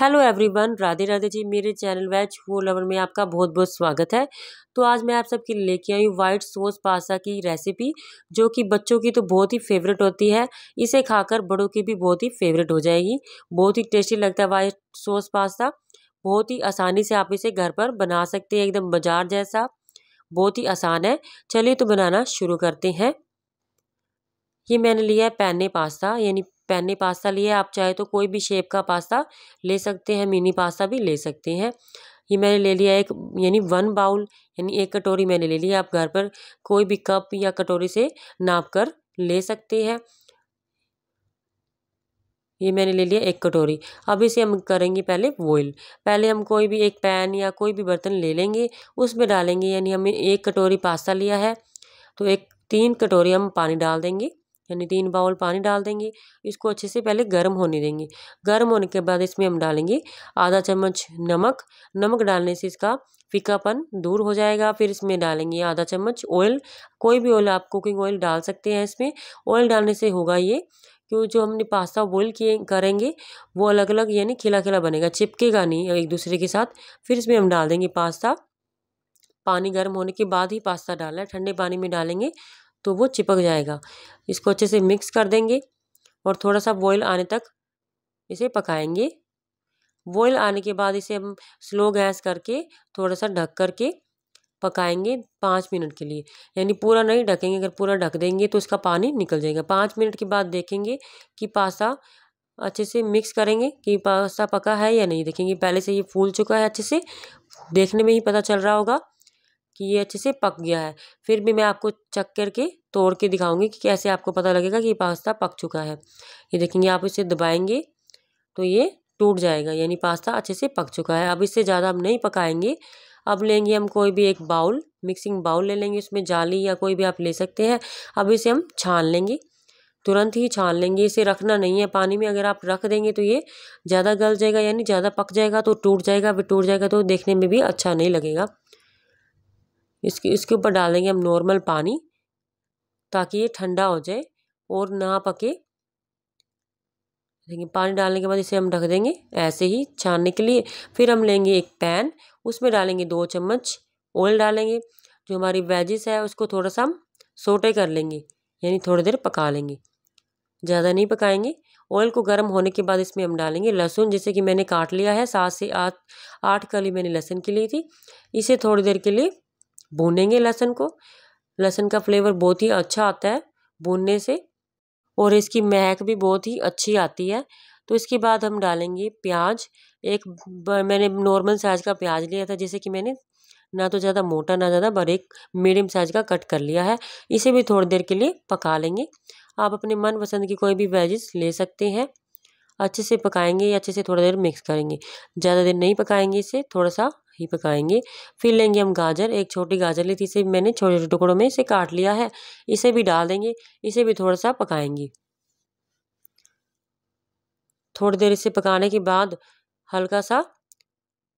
hello everyone Radhe Radhe ji मेरे channel वैच वो lover में आपका बहुत बहुत स्वागत है तो आज मैं आप सबके लिए लेके आई हूँ वाइट सॉस पास्ता की रेसिपी जो कि बच्चों की तो बहुत ही फेवरेट होती है इसे खाकर बड़ों की भी बहुत ही फेवरेट हो जाएगी बहुत ही टेस्टी लगता है वाइट सॉस पास्ता बहुत ही आसानी से आप इसे घर पर बना सकते हैं एकदम बाजार जैसा बहुत ही आसान है चलिए तो बनाना शुरू करते हैं ये मैंने लिया है पैने पास्ता यानी पैनी पास्ता लिया आप चाहे तो कोई भी शेप का पास्ता ले सकते हैं मिनी पास्ता भी ले सकते हैं ये मैंने ले लिया एक यानी वन बाउल यानी एक कटोरी मैंने ले ली आप घर पर कोई भी कप या कटोरी से नाप कर ले सकते हैं ये मैंने ले लिया एक कटोरी अब इसे हम करेंगे पहले बॉइल पहले हम कोई भी एक पैन या कोई भी बर्तन ले लेंगे उसमें डालेंगे यानी हमने एक कटोरी पास्ता लिया है तो एक तीन कटोरी हम पानी डाल देंगे यानी तीन बाउल पानी डाल देंगे इसको अच्छे से पहले गर्म होने देंगे गर्म होने के बाद इसमें हम डालेंगे आधा चम्मच नमक नमक डालने से इसका फीकापन दूर हो जाएगा फिर इसमें डालेंगे आधा चम्मच ऑयल कोई भी ऑयल आप कुकिंग ऑयल डाल सकते हैं इसमें ऑयल डालने से होगा ये क्यों जो हमने पास्ता बॉयल किए करेंगे वो अलग अलग यानी खिला खिला बनेगा चिपकेगा नहीं एक दूसरे के साथ फिर इसमें हम डाल देंगे पास्ता पानी गर्म होने के बाद ही पास्ता डालना है ठंडे पानी में डालेंगे तो वो चिपक जाएगा इसको अच्छे से मिक्स कर देंगे और थोड़ा सा बॉयल आने तक इसे पकाएंगे बॉयल आने के बाद इसे हम स्लो गैस करके थोड़ा सा ढक करके पकाएंगे पाँच मिनट के लिए यानी पूरा नहीं ढकेंगे अगर पूरा ढक देंगे तो इसका पानी निकल जाएगा पाँच मिनट के बाद देखेंगे कि पास्ता अच्छे से मिक्स करेंगे कि पास्ता पका है या नहीं देखेंगे पहले से ये फूल चुका है अच्छे से देखने में ही पता चल रहा होगा कि ये अच्छे से पक गया है फिर भी मैं आपको चक करके तोड़ के दिखाऊंगी कि कैसे आपको पता लगेगा कि पास्ता पक चुका है ये देखेंगे आप इसे दबाएंगे तो ये टूट जाएगा यानी पास्ता अच्छे से पक चुका है अब इससे ज़्यादा हम नहीं पकाएंगे अब लेंगे हम कोई भी एक बाउल मिक्सिंग बाउल ले लेंगे उसमें जाली या कोई भी आप ले सकते हैं अब इसे हम छान लेंगे तुरंत ही छान लेंगे इसे रखना नहीं है पानी में अगर आप रख देंगे तो ये ज़्यादा गल जाएगा यानी ज़्यादा पक जाएगा तो टूट जाएगा अभी टूट जाएगा तो देखने में भी अच्छा नहीं लगेगा इसके इसके ऊपर डालेंगे हम नॉर्मल पानी ताकि ये ठंडा हो जाए और ना पके देखिए पानी डालने के बाद इसे हम ढक देंगे ऐसे ही छानने के लिए फिर हम लेंगे एक पैन उसमें डालेंगे दो चम्मच ऑयल डालेंगे जो हमारी वेजिस है उसको थोड़ा सा हम सोटे कर लेंगे यानी थोड़ी देर पका लेंगे ज़्यादा नहीं पकाएंगे ऑयल को गर्म होने के बाद इसमें हम डालेंगे लहसुन जैसे कि मैंने काट लिया है सात से आठ आठ कली मैंने लहसुन की ली थी इसे थोड़ी देर के लिए भूनेंगे लहसुन को लहसुन का फ्लेवर बहुत ही अच्छा आता है भूनने से और इसकी महक भी बहुत ही अच्छी आती है तो इसके बाद हम डालेंगे प्याज एक मैंने नॉर्मल साइज़ का प्याज लिया था जैसे कि मैंने ना तो ज़्यादा मोटा ना ज़्यादा बड़े मीडियम साइज़ का कट कर लिया है इसे भी थोड़ी देर के लिए पका लेंगे आप अपने मनपसंद की कोई भी वेजिस ले सकते हैं अच्छे से पकाएंगे या अच्छे से थोड़ा देर मिक्स करेंगे ज़्यादा देर नहीं पकाएंगे इसे थोड़ा सा ही पकाएंगे फिर लेंगे हम गाजर एक छोटी गाजर ली थी इसे मैंने छोटे छोटे टुकड़ों में इसे काट लिया है इसे भी डाल देंगे इसे भी थोड़ा सा पकाएंगे थोड़ी देर इसे पकाने के बाद हल्का सा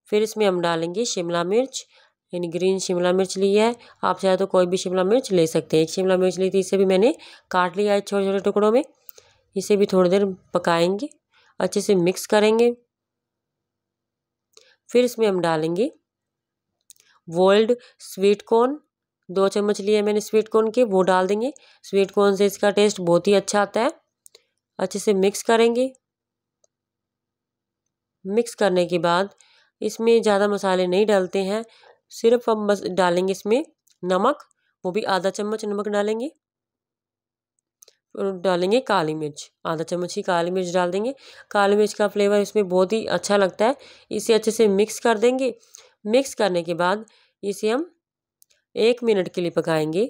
फिर इसमें हम डालेंगे शिमला मिर्च यानी ग्रीन शिमला मिर्च ली है आप चाहे तो कोई भी शिमला मिर्च ले सकते हैं एक शिमला मिर्च ली थी इसे भी मैंने काट लिया है छोटे छोटे टुकड़ों में इसे भी थोड़ी देर पकाएंगे अच्छे से मिक्स करेंगे फिर इसमें हम डालेंगे वर्ल्ड स्वीट कॉर्न दो चम्मच लिए मैंने स्वीट कॉर्न के वो डाल देंगे स्वीट कॉर्न से इसका टेस्ट बहुत ही अच्छा आता है अच्छे से मिक्स करेंगे मिक्स करने के बाद इसमें ज़्यादा मसाले नहीं डालते हैं सिर्फ हम बस डालेंगे इसमें नमक वो भी आधा चम्मच नमक डालेंगे डालेंगे काली मिर्च आधा चम्मच ही काली मिर्च डाल देंगे काली मिर्च का फ्लेवर इसमें बहुत ही अच्छा लगता है इसे अच्छे से मिक्स कर देंगे मिक्स करने के बाद इसे हम एक मिनट के लिए पकाएंगे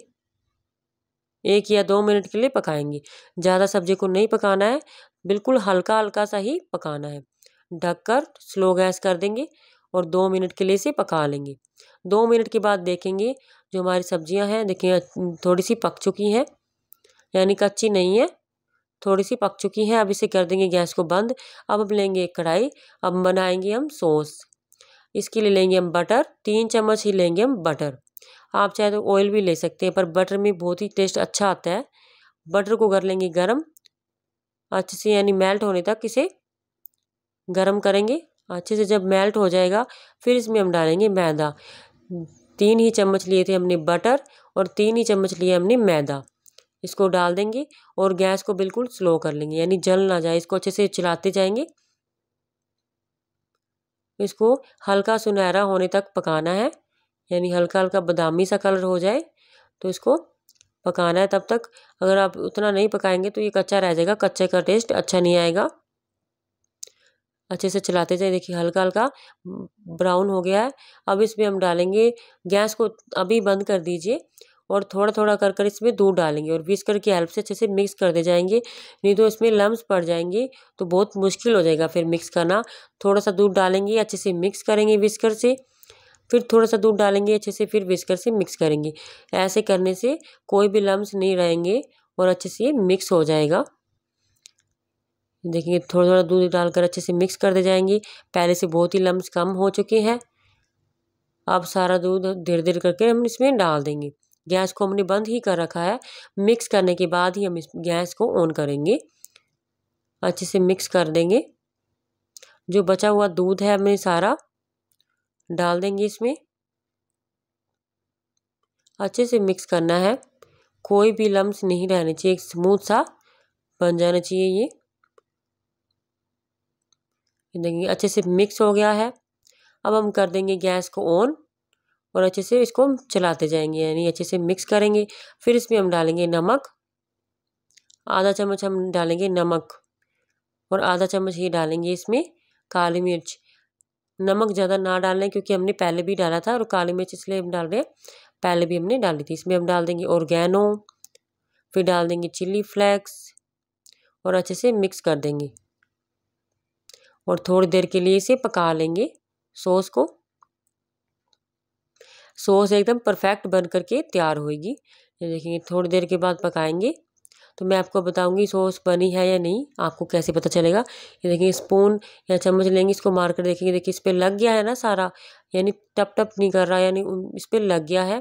एक या दो मिनट के लिए पकाएंगे ज़्यादा सब्जी को नहीं पकाना है बिल्कुल हल्का हल्का सा ही पकाना है ढककर स्लो गैस कर देंगे और दो मिनट के लिए इसे पका लेंगे दो मिनट के बाद देखेंगे जो हमारी सब्जियां हैं देखिए थोड़ी सी पक चुकी हैं यानी कच्ची नहीं है थोड़ी सी पक चुकी है अब इसे कर देंगे गैस को बंद अब हम लेंगे एक कढ़ाई अब बनाएंगे हम सॉस इसके लिए लेंगे हम बटर तीन चम्मच ही लेंगे हम बटर आप चाहे तो ऑयल भी ले सकते हैं पर बटर में बहुत ही टेस्ट अच्छा आता है बटर को कर लेंगे गरम अच्छे से यानी मेल्ट होने तक इसे गरम करेंगे अच्छे से जब मेल्ट हो जाएगा फिर इसमें हम डालेंगे मैदा तीन ही चम्मच लिए थे हमने बटर और तीन ही चम्मच लिए हमने मैदा इसको डाल देंगे और गैस को बिल्कुल स्लो कर लेंगे यानी जल ना जाए इसको अच्छे से चलाते जाएंगे इसको हल्का सुनहरा होने तक पकाना है यानी हल्का हल्का बादामी सा कलर हो जाए तो इसको पकाना है तब तक अगर आप उतना नहीं पकाएंगे तो ये कच्चा रह जाएगा कच्चे का टेस्ट अच्छा नहीं आएगा अच्छे से चलाते जाए देखिए हल्का हल्का ब्राउन हो गया है अब इसमें हम डालेंगे गैस को अभी बंद कर दीजिए और थोड़ा थोड़ा कर कर इसमें दूध डालेंगे और व्हिस्कर की हेल्प से अच्छे से मिक्स कर दे जाएंगे नहीं तो इसमें लम्ब पड़ जाएंगे तो बहुत मुश्किल हो जाएगा फिर मिक्स करना थोड़ा सा दूध डालेंगे अच्छे से मिक्स करेंगे व्हिस्कर से फिर थोड़ा सा दूध डालेंगे अच्छे से फिर विस्कर से मिक्स करेंगे ऐसे करने से कोई भी लम्स नहीं रहेंगे और अच्छे से मिक्स हो जाएगा देखिए थोड़ा थोड़ा दूध डालकर अच्छे से मिक्स कर दे जाएंगे पहले से बहुत ही लम्स कम हो चुके हैं अब सारा दूध धीरे धीरे करके हम इसमें डाल देंगे गैस को हमने बंद ही कर रखा है मिक्स करने के बाद ही हम इस गैस को ऑन करेंगे अच्छे से मिक्स कर देंगे जो बचा हुआ दूध है हमने सारा डाल देंगे इसमें अच्छे से मिक्स करना है कोई भी लम्स नहीं रहने चाहिए एक स्मूथ सा बन जाना चाहिए ये देखिए अच्छे से मिक्स हो गया है अब हम कर देंगे गैस को ऑन और अच्छे से इसको हम चलाते जाएंगे यानी अच्छे से मिक्स करेंगे फिर इसमें हम डालेंगे नमक आधा चम्मच हम डालेंगे नमक और आधा चम्मच ही डालेंगे इसमें काली मिर्च नमक ज़्यादा ना डालना है क्योंकि हमने पहले भी डाला था और काली मिर्च इसलिए हम डाल रहे हैं पहले भी हमने डाली थी इसमें हम डाल देंगे औरगैनो फिर डाल देंगे चिल्ली फ्लेक्स और अच्छे से मिक्स कर देंगे और थोड़ी देर के लिए इसे पका लेंगे सॉस को सॉस एकदम परफेक्ट बन करके तैयार होएगी ये थोड़ी देर के बाद पकाएंगे तो मैं आपको बताऊंगी सॉस बनी है या नहीं आपको कैसे पता चलेगा ये देखेंगे स्पून या चम्मच लेंगे इसको मार कर देखेंगे देखिए इस पर लग गया है ना सारा यानी टप टप नहीं कर रहा यानी इस पर लग गया है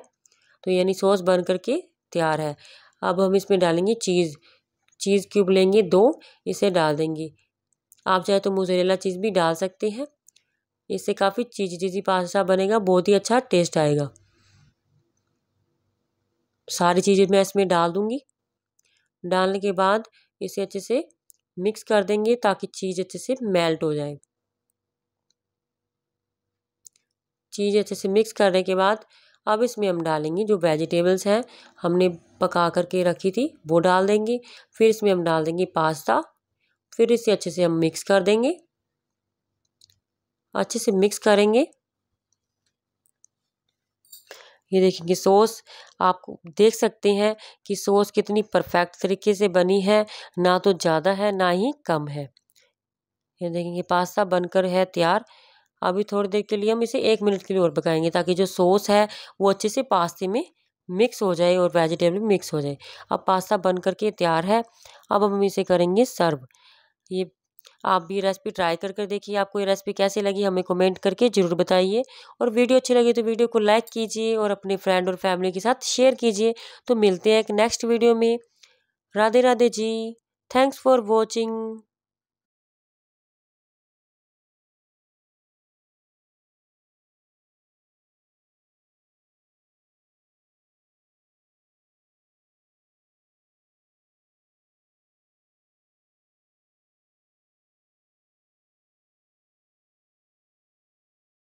तो यानी सॉस बन करके तैयार है अब हम इसमें डालेंगे चीज़ चीज़ क्यूब लेंगे दो इसे डाल देंगे आप चाहे तो मोजरेला चीज़ भी डाल सकते हैं इससे काफ़ी चीज़ी चीज़ी पास्ता बनेगा बहुत ही अच्छा टेस्ट आएगा सारी चीज़ें मैं इसमें डाल दूँगी डालने के बाद इसे अच्छे से मिक्स कर देंगे ताकि चीज़ अच्छे से मेल्ट हो जाए चीज़ अच्छे से मिक्स करने के बाद अब इसमें हम डालेंगे जो वेजिटेबल्स हैं हमने पका करके रखी थी वो डाल देंगे फिर इसमें हम डाल देंगे पास्ता फिर इसे अच्छे से हम मिक्स कर देंगे अच्छे से मिक्स करेंगे ये देखेंगे सॉस आप देख सकते हैं कि सॉस कितनी परफेक्ट तरीके से बनी है ना तो ज़्यादा है ना ही कम है ये देखेंगे पास्ता बनकर है तैयार अभी थोड़ी देर के लिए हम इसे एक मिनट के लिए और पकाएंगे ताकि जो सॉस है वो अच्छे से पास्ते में मिक्स हो जाए और वेजिटेबल मिक्स हो जाए अब पास्ता बन करके तैयार है अब हम इसे करेंगे सर्व ये आप भी रेसिपी ट्राई करके देखिए आपको ये रेसिपी कैसी लगी हमें कमेंट करके ज़रूर बताइए और वीडियो अच्छी लगी तो वीडियो को लाइक कीजिए और अपने फ्रेंड और फैमिली के साथ शेयर कीजिए तो मिलते हैं एक नेक्स्ट वीडियो में Radhe Radhe ji thanks for watching